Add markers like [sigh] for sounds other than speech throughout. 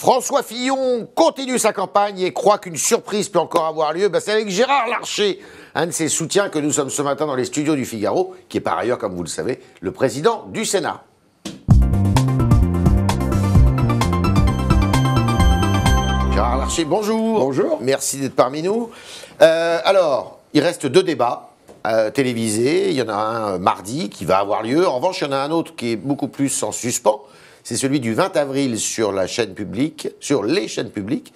François Fillon continue sa campagne et croit qu'une surprise peut encore avoir lieu. Ben, c'est avec Gérard Larcher, un de ses soutiens, que nous sommes ce matin dans les studios du Figaro, qui est par ailleurs, comme vous le savez, le président du Sénat. Gérard Larcher, bonjour. Bonjour. Merci d'être parmi nous. Euh, alors, il reste deux débats. Euh, télévisés. il y en a un euh, mardi qui va avoir lieu. En revanche, il y en a un autre qui est beaucoup plus en suspens, c'est celui du 20 avril sur la chaîne publique, sur les chaînes publiques.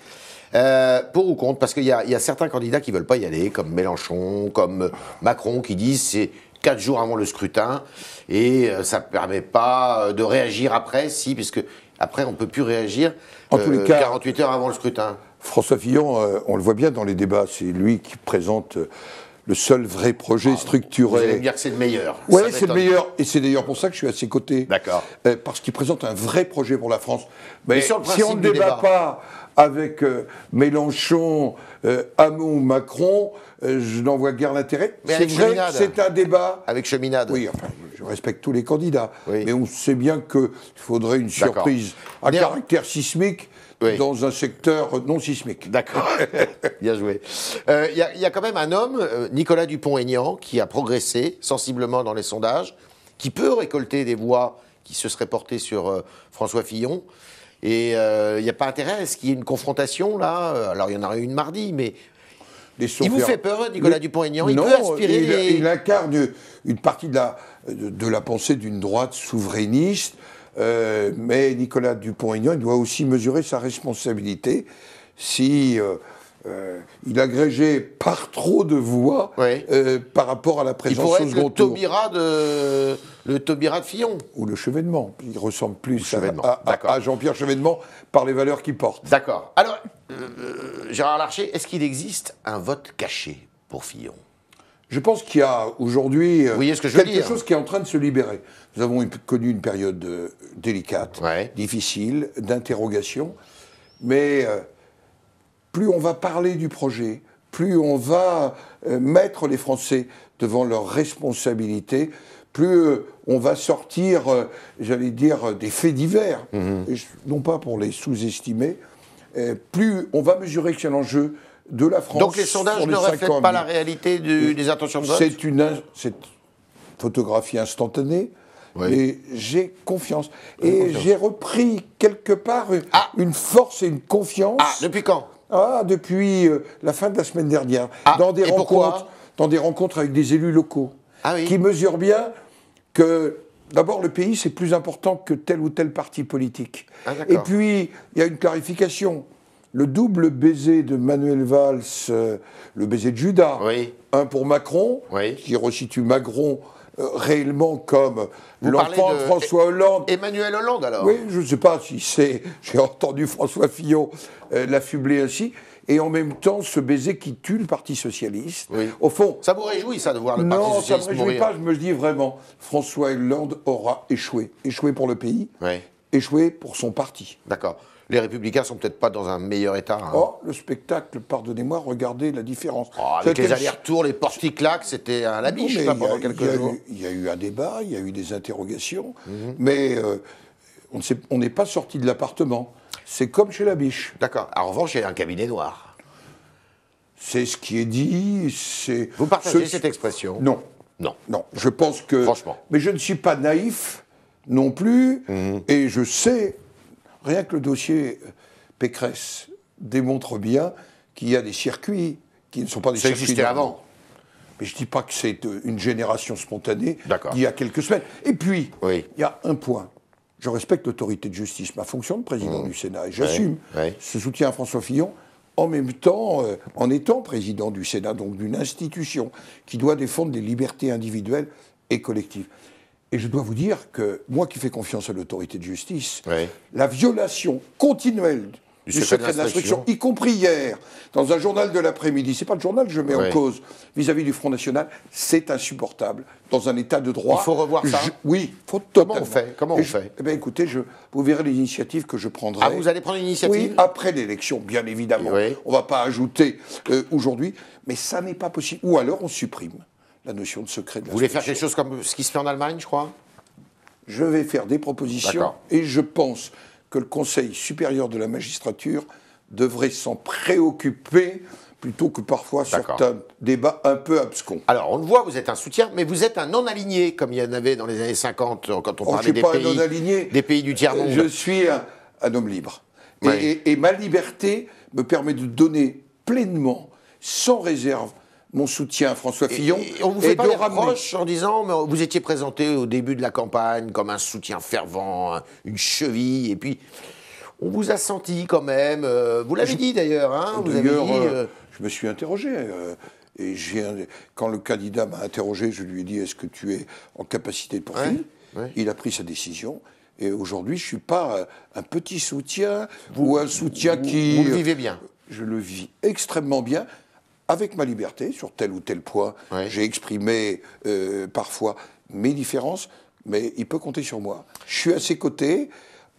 Euh, pour ou contre Parce qu'il y, a certains candidats qui ne veulent pas y aller, comme Mélenchon, comme Macron, qui disent c'est quatre jours avant le scrutin et euh, ça ne permet pas euh, de réagir après, si, puisque après on ne peut plus réagir en tous les cas, 48 heures avant le scrutin. François Fillon, on le voit bien dans les débats, c'est lui qui présente le seul vrai projet structurel' ah, structuré. Vous allez me dire que c'est le meilleur. Oui, c'est le meilleur. Et c'est d'ailleurs pour ça que je suis à ses côtés. D'accord. Euh, parce qu'il présente un vrai projet pour la France. Mais, si on ne débat, pas avec euh, Mélenchon, euh, Hamon Macron, euh, je n'en vois guère l'intérêt. C'est vrai c'est un débat. Avec Cheminade. Oui, enfin, je respecte tous les candidats. Mais on sait bien qu'il faudrait une surprise à caractère sismique dans un secteur non sismique. D'accord, [laughs] bien joué. Il euh, y, a quand même un homme, euh, Nicolas Dupont-Aignan, qui a progressé sensiblement dans les sondages, qui peut récolter des voix qui se seraient portées sur euh, François Fillon. Et il n'y a pas intérêt à ce qu'il y ait une confrontation là. Alors il y en aura une mardi, mais il vous fait peur, hein, Nicolas Dupont-Aignan Il peut aspirer. Il, incarne une partie de la pensée d'une droite souverainiste euh, mais Nicolas Dupont-Aignan doit aussi mesurer sa responsabilité si euh, euh il agrégé par trop de voix euh, par rapport à la présence au second le de le Taubira de Fillon ou le Chevènement. Il ressemble plus à, Jean-Pierre Chevènement par les valeurs qu'il porte. D'accord. Alors Gérard Larcher, est-ce qu'il existe un vote caché pour Fillon je pense qu'il y a aujourd'hui euh, quelque chose qui est en train de se libérer. Nous avons connu une période euh, délicate, difficile, d'interrogation, mais euh, plus on va parler du projet, plus on va mettre les Français devant leurs responsabilités, plus on va sortir, j'allais dire, des faits divers, mhm. non pas pour les sous-estimer, plus on va mesurer que c'est enjeu de la France. Donc les sondages ne reflètent pas la réalité des intentions de vote C'est une photographie instantanée. mais Et j'ai confiance. Et j'ai repris quelque part une ah. force et une confiance. Ah, depuis quand ah, depuis euh, la fin de la semaine dernière. Dans, des rencontres, dans des rencontres avec des élus locaux. Qui mesurent bien que D'abord, le pays, c'est plus important que tel ou tel parti politique. et puis, il y a une clarification le double baiser de Manuel Valls, euh, le baiser de Judas, un pour Macron, qui resitue Macron euh, réellement comme l'enfant de François Hollande. Emmanuel Hollande, alors Oui, je ne sais pas si c'est. [laughs] J'ai entendu François Fillon euh, l'affubler ainsi. Et en même temps, ce baiser qui tue le Parti Socialiste. Au fond. Ça vous réjouit, ça, de voir le Parti Socialiste Non, ça ne me réjouit pas. Je me dis vraiment, François Hollande aura échoué. Échoué pour le pays, échoué pour son parti. D'accord les Républicains sont peut-être pas dans un meilleur état. Hein. Oh, le spectacle, pardonnez-moi, regardez la différence. Oh, avec les allers-retours, les portiques c'était un labiche là, pendant quelques jours. Il y a eu un débat, il y a eu des interrogations, mhm. mais euh, on n'est pas sorti de l'appartement. C'est comme chez la biche. D'accord. En revanche, il y a un cabinet noir. C'est ce qui est dit, c'est... Vous partagez cette expression Non. Non. Non, je pense que... Franchement. Mais je ne suis pas naïf non plus, mhm. et je sais Rien que le dossier Pécresse démontre bien qu'il y a des circuits qui ne sont pas des circuits. Ça existait avant. Mais je ne dis pas que c'est euh, une génération spontanée Il y a quelques semaines. Et puis, il y a un point. Je respecte l'autorité de justice, ma fonction de président mmh. du Sénat, et j'assume ce soutien à François Fillon en même temps, euh, en étant président du Sénat, donc d'une institution qui doit défendre les libertés individuelles et collectives. Et je dois vous dire que moi qui fais confiance à l'autorité de justice, la violation continuelle du, secret, de y compris hier, dans un journal de l'après-midi, c'est pas le journal que je mets en cause vis-à-vis du Front National, c'est insupportable dans un état de droit. Il faut revoir ça. oui, faut Comment on fait Comment on fait eh bien, écoutez, vous verrez l'initiative que je prendrai. Ah, vous allez prendre l'initiative Oui, après l'élection, bien évidemment. On ne va pas ajouter euh, aujourd'hui, mais ça n'est pas possible. Ou alors on supprime la notion de secret. De Vous voulez faire quelque chose comme ce qui se fait en Allemagne, je crois Je vais faire des propositions et je pense que le Conseil supérieur de la magistrature devrait s'en préoccuper plutôt que parfois certains débats un peu abscons. Alors, on le voit, vous êtes un soutien, mais vous êtes un non-aligné, comme il y en avait dans les années 50, euh, quand on oh, parlait des, pas pays, non des pays du tiers-monde. Euh, je suis un, homme libre. et ma liberté me permet de donner pleinement, sans réserve, mon soutien, François Fillon. on vous fait pas en disant, mais vous étiez présenté au début de la campagne comme un soutien fervent, une cheville, et puis on vous a senti quand même. Euh, vous l'avez dit d'ailleurs. Hein, d'ailleurs, euh, euh, je me suis interrogé. et quand le candidat m'a interrogé, je lui ai dit Est-ce que tu es en capacité de poursuivre Il a pris sa décision. Et aujourd'hui, je ne suis pas un petit soutien ou un soutien qui. Vous le vivez bien. Je le vis extrêmement bien avec ma liberté, sur tel ou tel point, j'ai exprimé euh, parfois mes différences, mais il peut compter sur moi. Je suis à ses côtés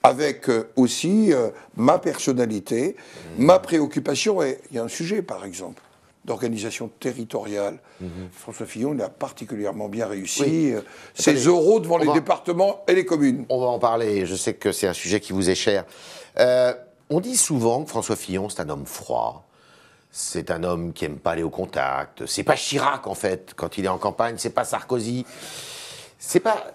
avec euh, aussi euh, ma personnalité, mmh. ma préoccupation. Et il y a un sujet, par exemple, d'organisation territoriale. Mmh. François Fillon il a particulièrement bien réussi C'est oui. euros devant les départements et les communes. On va en parler. Je sais que c'est un sujet qui vous est cher. on dit souvent que François Fillon, c'est un homme froid c'est un homme qui aime pas aller au contact. C'est pas Chirac en fait quand il est en campagne. C'est pas Sarkozy. C'est pas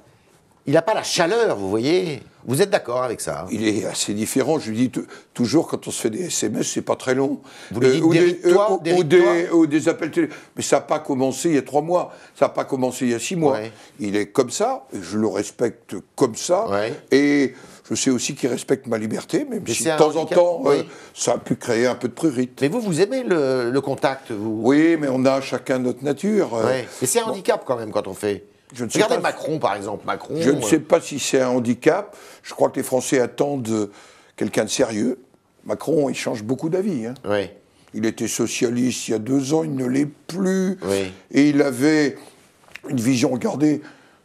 il n'a pas la chaleur, vous voyez. Vous êtes d'accord avec ça Il est assez différent. Je lui dis toujours quand on se fait des SMS, c'est pas très long. Vous ou, des, appels télé. Mais ça n'a pas commencé il y a trois mois. Ça n'a pas commencé il y a six mois. Il est comme ça. je le respecte comme ça. Et je sais aussi qu'il respecte ma liberté, même si de temps en temps, euh, ça a pu créer un peu de prurite. Mais vous, vous aimez le, contact, vous Oui, mais on a chacun notre nature. Et euh. Mais c'est un handicap quand même quand on fait. Regardez Macron, par exemple. Macron. Je ne euh, sais pas si c'est un handicap. Je crois que les Français attendent euh, quelqu'un de sérieux. Macron, il change beaucoup d'avis. Hein. Il était socialiste il y a deux ans, il ne l'est plus. Oui. Et il avait une vision, regardez,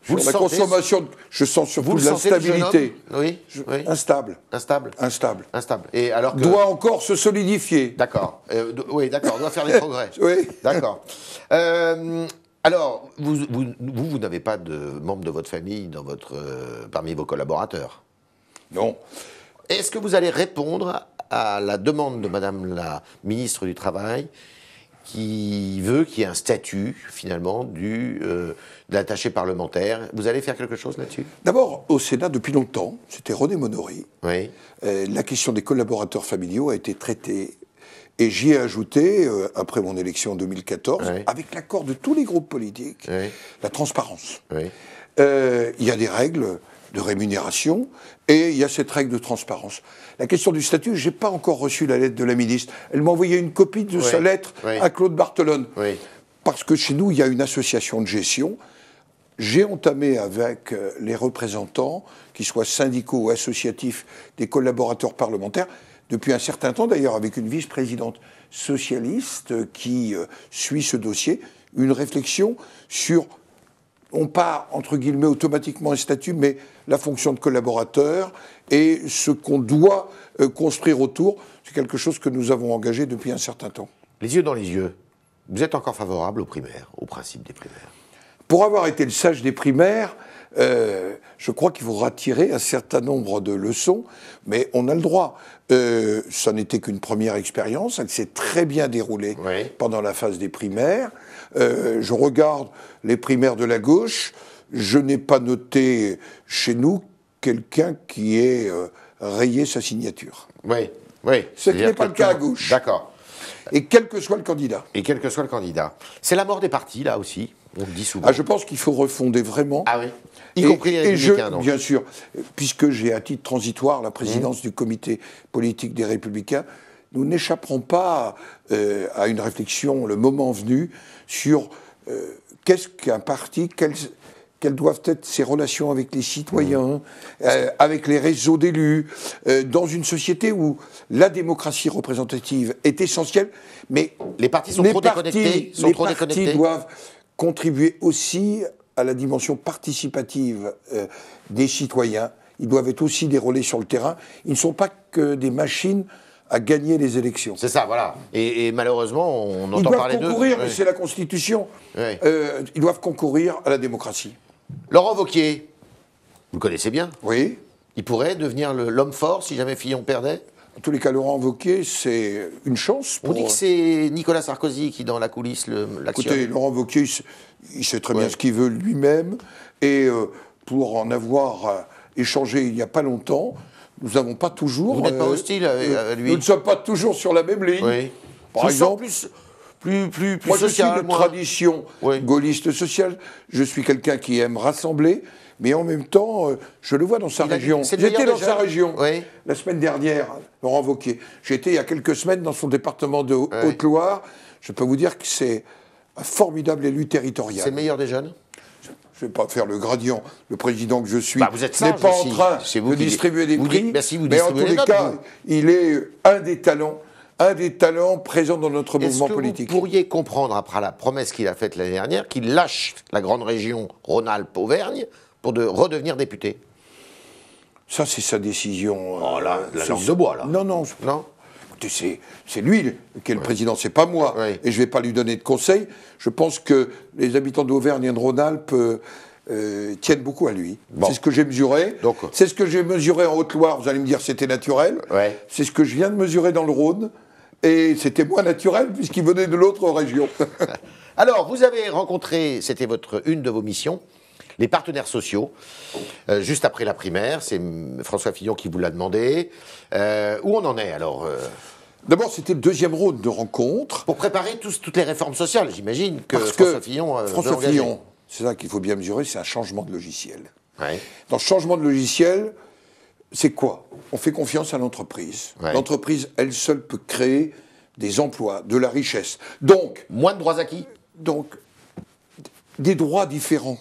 vous la consommation, je sens surtout vous de l'instabilité. Oui, oui, Instable. Instable. Instable. Instable. Et alors Doit encore se solidifier. D'accord. Euh, oui, d'accord. Doit faire des [laughs] progrès. oui. D'accord. Euh, alors, vous, vous, n'avez pas de membres de votre famille dans votre, euh, parmi vos collaborateurs Non. Est-ce que vous allez répondre à la demande de Madame la ministre du Travail qui veut qu'il y ait un statut, finalement, du, euh, de l'attaché parlementaire. Vous allez faire quelque chose là-dessus D'abord, au Sénat, depuis longtemps, c'était René Monori. Oui. Euh, la question des collaborateurs familiaux a été traitée et j'y ai ajouté, euh, après mon élection en 2014, avec l'accord de tous les groupes politiques, la transparence. Euh, il y a des règles de rémunération et il y a cette règle de transparence. La question du statut, je n'ai pas encore reçu la lettre de la ministre. Elle m'a envoyé une copie de sa lettre à Claude Barthelone. Parce que chez nous, il y a une association de gestion. J'ai entamé avec euh, les représentants, qu'ils soient syndicaux ou associatifs, des collaborateurs parlementaires, depuis un certain temps d'ailleurs, avec une vice-présidente socialiste euh, qui euh, suit ce dossier, une réflexion sur, on part entre guillemets automatiquement un statut, mais la fonction de collaborateur et ce qu'on doit euh, construire autour, c'est quelque chose que nous avons engagé depuis un certain temps. Les yeux dans les yeux, vous êtes encore favorable aux primaires, au principe des primaires Pour avoir été le sage des primaires, euh, je crois qu'il faut tirer un certain nombre de leçons, mais on a le droit. Euh, ça n'était qu'une première expérience, elle s'est très bien déroulée pendant la phase des primaires. Euh, je regarde les primaires de la gauche, je n'ai pas noté chez nous quelqu'un qui ait rayé sa signature. Oui, oui. Ce qui n'est pas le cas à gauche. D'accord. Et quel que soit le candidat. Et quel que soit le candidat. C'est la mort des partis, là aussi, on le dit souvent. Ah, je pense qu'il faut refonder vraiment. Ah oui y compris les républicains, Bien sûr, puisque j'ai à titre transitoire la présidence mmh. du comité politique des républicains, nous n'échapperons pas euh, à une réflexion, le moment venu, sur euh, qu'est-ce qu'un parti, quelles doivent être ses relations avec les citoyens, euh, avec les réseaux d'élus, euh, dans une société où la démocratie représentative est essentielle, mais les partis sont trop déconnectés. les partis doivent contribuer aussi à la dimension participative euh, des citoyens. Ils doivent être aussi des sur le terrain. Ils ne sont pas que des machines à gagner les élections. C'est ça, voilà. Et, malheureusement, on entend ils doivent parler concourir, c'est la Constitution. ils doivent concourir à la démocratie. Laurent Vauquier, vous le connaissez bien Oui. Il pourrait devenir l'homme fort si jamais Fillon perdait en tous les cas, Laurent Wauquiez, c'est une chance. On dit que c'est Nicolas Sarkozy qui, dans la coulisse, la Écoutez, Laurent Vauquier, il sait très bien ce qu'il veut lui-même. Et euh, pour en avoir euh, échangé il n'y a pas longtemps, nous n'avons pas toujours. Vous n'êtes pas euh, hostile à, lui Nous ne sommes pas toujours sur la même ligne. Oui. Par exemple, plus, plus, je suis de tradition gaulliste sociale. Je suis quelqu'un qui aime rassembler, mais en même temps, euh, je le vois dans sa région. J'étais dans sa région la semaine dernière, Laurent Wauquiez. J'étais il y a quelques semaines dans son département de Haute-Loire. Je peux vous dire que c'est un formidable élu territorial. C'est le meilleur des jeunes je ne vais pas faire le gradient, le président que je suis bah, n'est pas en train de distribuer des prix, bah, mais en tous les cas, il est un des talents un des talents présents dans notre mouvement que politique. Vous pourriez comprendre, après la promesse qu'il a faite l'année dernière, qu'il lâche la grande région Rhône-Alpes-Auvergne pour redevenir député Ça, c'est sa décision. Euh, oh, la langue de bois, là. Non, non. Non c'est lui qui est le président, c'est pas moi. Et je ne vais pas lui donner de conseils. Je pense que les habitants d'Auvergne et de Rhône-Alpes euh, euh, tiennent beaucoup à lui. C'est ce que j'ai mesuré. C'est ce que j'ai mesuré en Haute-Loire. Vous allez me dire c'était naturel. C'est ce que je viens de mesurer dans le Rhône. Et c'était moins naturel puisqu'il venait de l'autre région. [laughs] Alors, vous avez rencontré, c'était votre une de vos missions, les partenaires sociaux, euh, juste après la primaire. C'est François Fillon qui vous l'a demandé. Euh, où on en est alors euh? D'abord, c'était le deuxième round de rencontre. Pour préparer toutes les réformes sociales, j'imagine que Parce François que Fillon. François Fillon, c'est ça qu'il faut bien mesurer, c'est un changement de logiciel. Dans ce changement de logiciel, c'est quoi On fait confiance à l'entreprise. L'entreprise, elle seule, peut créer des emplois, de la richesse. Donc. Moins de droits acquis Donc, des droits différents.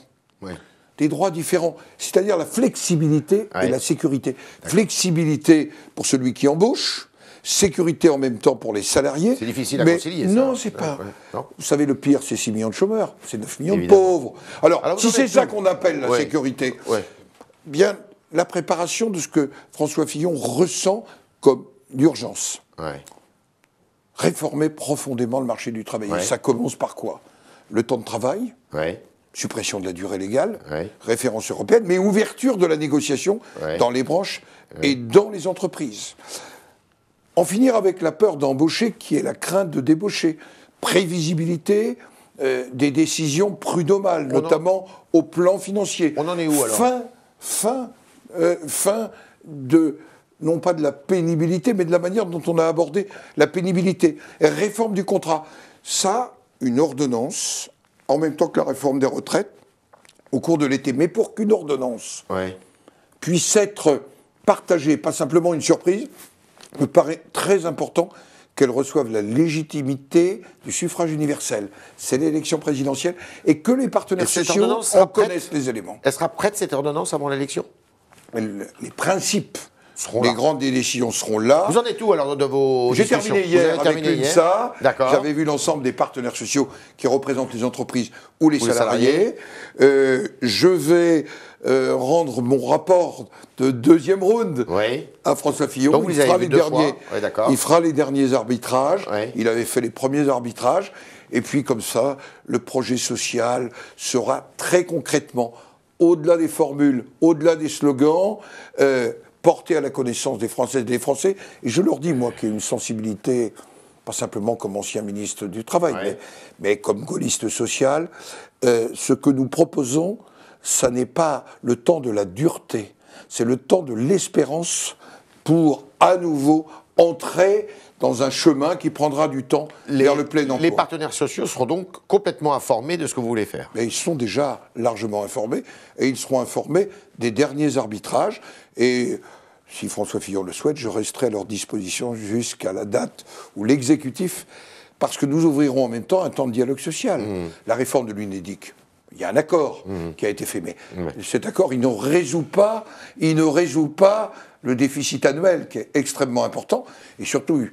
Des droits différents. C'est-à-dire la flexibilité et la sécurité. Flexibilité pour celui qui embauche. Sécurité en même temps pour les salariés. C'est difficile à concilier, ça. Non, c'est pas. Vous savez, le pire, c'est 6 millions de chômeurs, c'est 9 millions de pauvres. Alors si c'est ça qu'on appelle la sécurité, bien, la préparation de ce que François Fillon ressent comme l'urgence. Réformer profondément le marché du travail. Ça commence par quoi Le temps de travail, suppression de la durée légale, référence européenne, mais ouverture de la négociation dans les branches et dans les entreprises. En finir avec la peur d'embaucher qui est la crainte de débaucher. Prévisibilité, euh, des décisions prud'homales, notamment au plan financier. On en est où alors Fin, fin euh, fin de, non pas de la pénibilité, mais de la manière dont on a abordé la pénibilité. Réforme du contrat. Ça, une ordonnance, en même temps que la réforme des retraites, au cours de l'été. Mais pour qu'une ordonnance puisse être partagée, pas simplement une surprise, me paraît très important qu'elle reçoive la légitimité du suffrage universel. C'est l'élection présidentielle et que les partenaires sociaux en connaissent les éléments. Elle sera prête cette ordonnance avant l'élection les principes seront les grandes décisions seront là. Vous en êtes où alors de vos J'ai terminé hier terminé avec D'accord. J'avais vu l'ensemble des partenaires sociaux qui représentent les entreprises ou les salariés. Euh, je vais euh, rendre mon rapport de deuxième round à François Fillon. Donc il, fera les derniers, il fera les derniers arbitrages. Il avait fait les premiers arbitrages. Et puis comme ça, le projet social sera très concrètement au-delà des formules, au-delà des slogans, euh, portés porter à la connaissance des Françaises et des Français. Et je leur dis, moi, qui ai une sensibilité, pas simplement comme ancien ministre du Travail, mais, comme gaulliste social, euh, ce que nous proposons, ça n'est pas le temps de la dureté, c'est le temps de l'espérance pour à nouveau entrer dans un chemin qui prendra du temps les, vers le plein Les partenaires sociaux seront donc complètement informés de ce que vous voulez faire. Mais ils sont déjà largement informés et ils seront informés des derniers arbitrages. Et si François Fillon le souhaite, je resterai à leur disposition jusqu'à la date où l'exécutif, parce que nous ouvrirons en même temps un temps de dialogue social, mmh. la réforme de l'UNEDIC il y a un accord mmh. qui a été fait, mais cet accord, il ne résout pas, il ne résout pas le déficit annuel qui est extrêmement important, et surtout,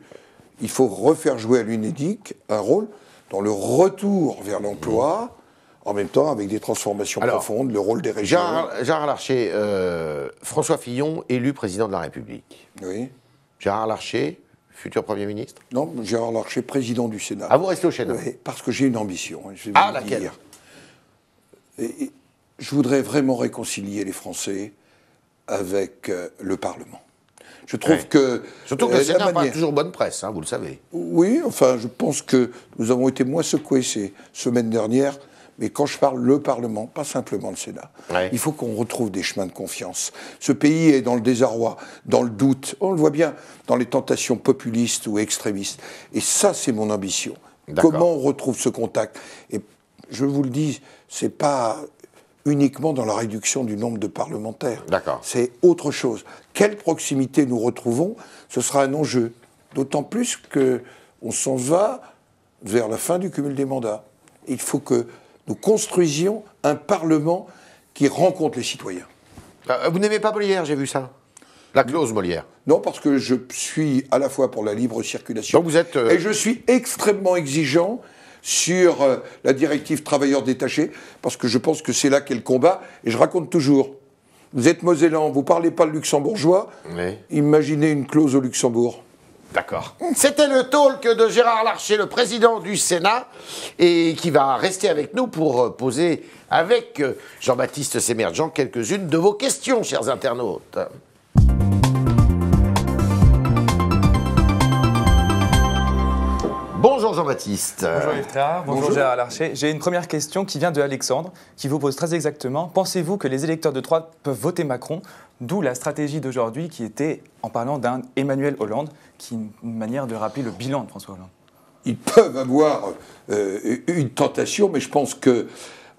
il faut refaire jouer à l'UNEDIC un rôle dans le retour vers l'emploi. Mmh. En même temps, avec des transformations profondes, le rôle des régions. Gérard, Larcher, euh, François Fillon, élu président de la République. Oui. Gérard Larcher, futur Premier ministre Non, Gérard Larcher, président du Sénat. Ah, vous restez au Sénat oui, Parce que j'ai une ambition. Hein, ah, laquelle et, je voudrais vraiment réconcilier les Français avec euh, le Parlement. Je trouve que. Surtout que euh, le Sénat pas toujours bonne presse, hein, vous le savez. Oui, enfin, je pense que nous avons été moins secoués ces semaines dernières. Mais quand je parle le Parlement, pas simplement le Sénat, il faut qu'on retrouve des chemins de confiance. Ce pays est dans le désarroi, dans le doute, on le voit bien, dans les tentations populistes ou extrémistes. Et ça, c'est mon ambition. Comment on retrouve ce contact Et je vous le dis, c'est pas uniquement dans la réduction du nombre de parlementaires. C'est autre chose. Quelle proximité nous retrouvons, ce sera un enjeu. D'autant plus que on s'en va vers la fin du cumul des mandats. Il faut que nous construisions un Parlement qui rencontre les citoyens. Euh, vous n'aimez pas Molière, j'ai vu ça. La clause Molière. Non, parce que je suis à la fois pour la libre circulation. Donc vous êtes. Euh, et je suis extrêmement exigeant sur euh, la directive travailleurs détachés, parce que je pense que c'est là qu'est le combat. Et je raconte toujours, vous êtes Mosellan, vous parlez pas le luxembourgeois, imaginez une clause au Luxembourg. D'accord. C'était le talk de Gérard Larcher, le président du Sénat, et qui va rester avec nous pour euh, poser avec euh, Jean-Baptiste Sémergent quelques-unes de vos questions, chers internautes. Bonjour Jean-Baptiste. Bonjour Yves bonjour, Gérard Larcher. J'ai une première question qui vient de Alexandre, qui vous pose très exactement pensez-vous que les électeurs de droite peuvent voter Macron D'où la stratégie d'aujourd'hui qui était en parlant d'un Emmanuel Hollande, qui est une manière de rappeler le bilan de François Hollande. Ils peuvent avoir euh, une tentation, mais je pense que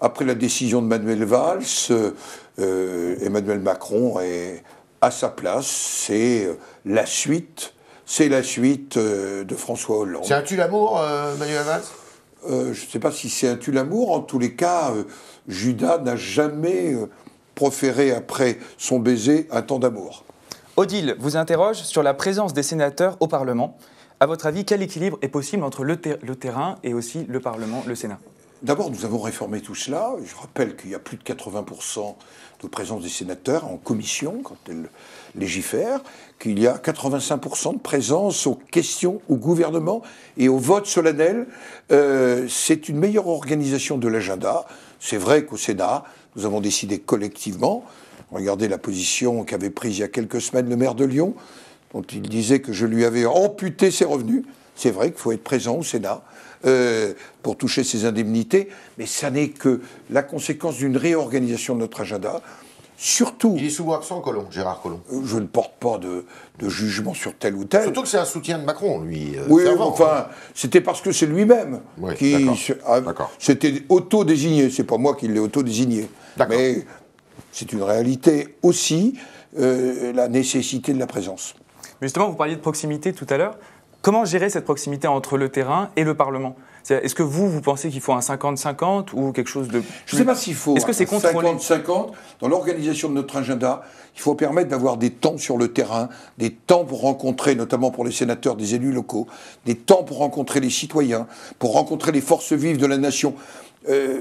après la décision de Manuel Valls, euh, Emmanuel Macron est à sa place. C'est la suite c'est la suite euh, de François Hollande. C'est un tue l'amour, euh, Manuel Valls euh, Je ne sais pas si c'est un tue l'amour. En tous les cas, Judas n'a jamais proféré après son baiser un temps d'amour. Odile vous interroge sur la présence des sénateurs au Parlement. À votre avis, quel équilibre est possible entre le, le terrain et aussi le Parlement, le Sénat D'abord, nous avons réformé tout cela. Je rappelle qu'il y a plus de 80% de présence des sénateurs en commission quand elles légifère qu'il y a 85% de présence aux questions au gouvernement et au vote solennel. Euh, c'est une meilleure organisation de l'agenda. C'est vrai qu'au Sénat, nous avons décidé collectivement, regardez la position qu'avait prise il y a quelques semaines le maire de Lyon, dont il disait que je lui avais amputé ses revenus. C'est vrai qu'il faut être présent au Sénat euh, pour toucher ses indemnités, mais ça n'est que la conséquence d'une réorganisation de notre agenda. Surtout. Il est souvent absent, Gérard Collomb. Euh, je ne porte pas de, jugement sur tel ou tel. Surtout que c'est un soutien de Macron, lui. Euh, oui, hein. enfin, c'était parce que c'est lui-même qui. C'était autodésigné, désigné C'est pas moi qui l'ai auto-désigné. Mais c'est une réalité aussi, euh, la nécessité de la présence. Mais justement, vous parliez de proximité tout à l'heure. Comment gérer cette proximité entre le terrain et le Parlement Est-ce que vous, vous pensez qu'il faut un 50-50 ou quelque chose de... Je ne sais pas s'il faut est-ce que c'est 50-50. Dans l'organisation de notre agenda, il faut permettre d'avoir des temps sur le terrain, des temps pour rencontrer, notamment pour les sénateurs, des élus locaux, des temps pour rencontrer les citoyens, pour rencontrer les forces vives de la nation. Euh,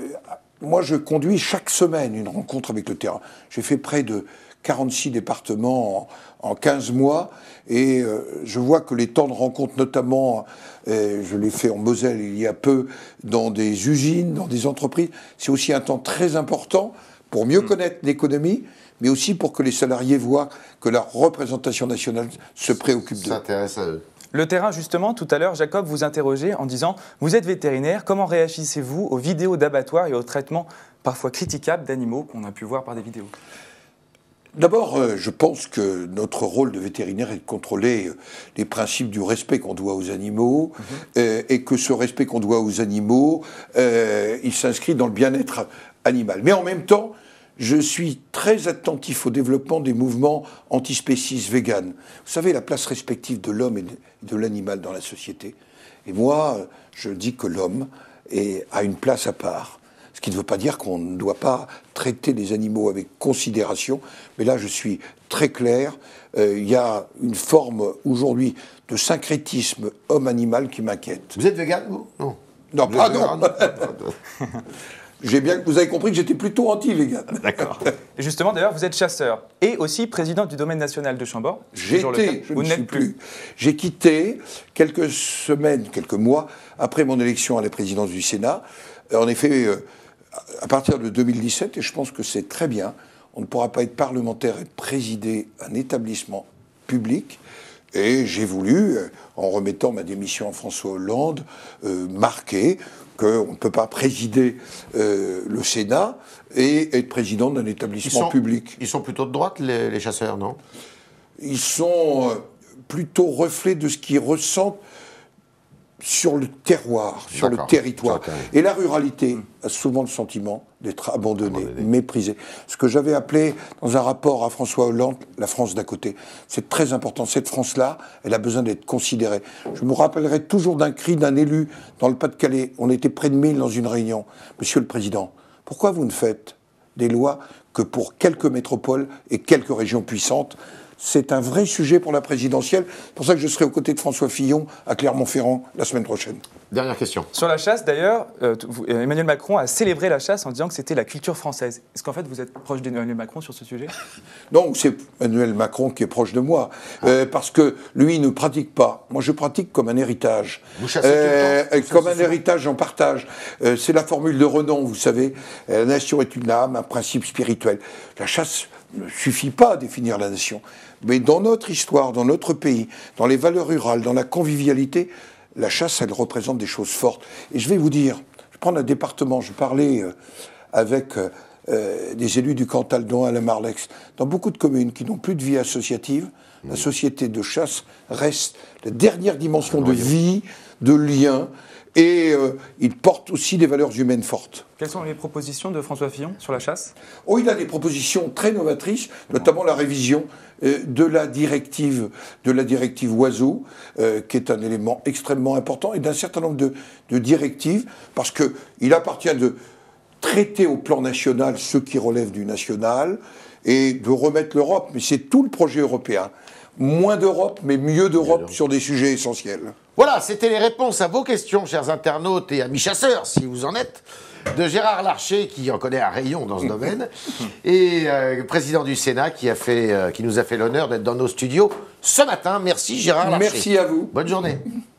moi, je conduis chaque semaine une rencontre avec le terrain. J'ai fait près de 46 départements en, 15 mois. Et euh, je vois que les temps de rencontre, notamment, euh, je l'ai fait en Moselle il y a peu, dans des usines, dans des entreprises, c'est aussi un temps très important pour mieux mm. connaître l'économie, mais aussi pour que les salariés voient que la représentation nationale se préoccupe d'eux. S'intéresse à eux. Le terrain, justement, tout à l'heure, Jacob, vous interrogeait en disant Vous êtes vétérinaire, comment réagissez-vous aux vidéos d'abattoirs et aux traitements parfois critiquables d'animaux qu'on a pu voir par des vidéos D'abord, euh, je pense que notre rôle de vétérinaire est de contrôler euh, les principes du respect qu'on doit aux animaux mhm. euh, et que ce respect qu'on doit aux animaux, il s'inscrit dans le bien-être animal. Mais en même temps, je suis très attentif au développement des mouvements antispécistes véganes. Vous savez, la place respective de l'homme et de l'animal dans la société. Et moi, je dis que l'homme a une place à part ce qui ne veut pas dire qu'on ne doit pas traiter les animaux avec considération, mais là je suis très clair, euh, il y a une forme aujourd'hui de syncrétisme homme-animal qui m'inquiète. Vous êtes vegan, vous Non. Non, pas non. [laughs] J'ai bien, vous avez compris que j'étais plutôt anti – D'accord. [laughs] Justement, d'ailleurs, vous êtes chasseur et aussi président du domaine national de Chambord. J'étais, je vous ne suis plus. J'ai quitté quelques semaines, quelques mois après mon élection à la présidence du Sénat. En effet, euh, à partir de 2017, et je pense que c'est très bien, on ne pourra pas être parlementaire et présider un établissement public. Et j'ai voulu, euh, en remettant ma démission à François Hollande, euh, marquer qu'on ne peut pas présider euh, le Sénat et être président d'un établissement public. Ils sont plutôt de droite, les, chasseurs, non Ils sont plutôt reflets de ce qu'ils ressentent sur le terroir, sur le territoire. Et la ruralité a souvent le sentiment d'être abandonnée, méprisée. Ce que j'avais appelé, dans un rapport à François Hollande, la France d'à côté. C'est très important. Cette France-là, elle a besoin d'être considérée. Je me rappellerai toujours d'un cri d'un élu dans le Pas-de-Calais. On était près de 1000 dans une réunion. Monsieur le Président, pourquoi vous ne faites des lois que pour quelques métropoles et quelques régions puissantes c'est un vrai sujet pour la présidentielle. C'est pour ça que je serai aux côtés de François Fillon à Clermont-Ferrand la semaine prochaine. Dernière question. Sur la chasse, d'ailleurs, euh, euh, Emmanuel Macron a célébré la chasse en disant que c'était la culture française. Est-ce qu'en fait, vous êtes proche d'Emmanuel Macron sur ce sujet [laughs] Non, c'est Emmanuel Macron qui est proche de moi. Ah. Euh, parce que lui, ne pratique pas. Moi, je pratique comme un héritage. Comme un héritage en partage. c'est la formule de Renan, vous savez. La nation est une âme, un principe spirituel. La chasse ne suffit pas à définir la nation. Mais dans notre histoire, dans notre pays, dans les valeurs rurales, dans la convivialité, la chasse, elle représente des choses fortes. Et je vais vous dire, je prends un département, je parlais euh, avec euh, euh, des élus du Cantal, dont la Marlex, dans beaucoup de communes qui n'ont plus de vie associative, la mmh. société de chasse reste la dernière dimension de vie, de lien et euh, il porte aussi des valeurs humaines fortes. Quelles sont les propositions de François Fillon sur la chasse Oh, il a des propositions très novatrices, notamment la révision euh, de la directive de la directive oiseau, euh, qui est un élément extrêmement important, et d'un certain nombre de, de directives, parce qu'il appartient de traiter au plan national ce qui relève du national et de remettre l'Europe, mais c'est tout le projet européen. Moins d'Europe, mais mieux d'Europe sur des sujets essentiels. Voilà, c'était les réponses à vos questions, chers internautes et amis chasseurs, si vous en êtes, de Gérard Larcher, qui en connaît un rayon dans ce domaine, [laughs] et euh, président du Sénat, qui, a fait, euh, qui nous a fait l'honneur d'être dans nos studios ce matin. Merci Gérard Larcher. Merci à vous. Bonne journée. [laughs]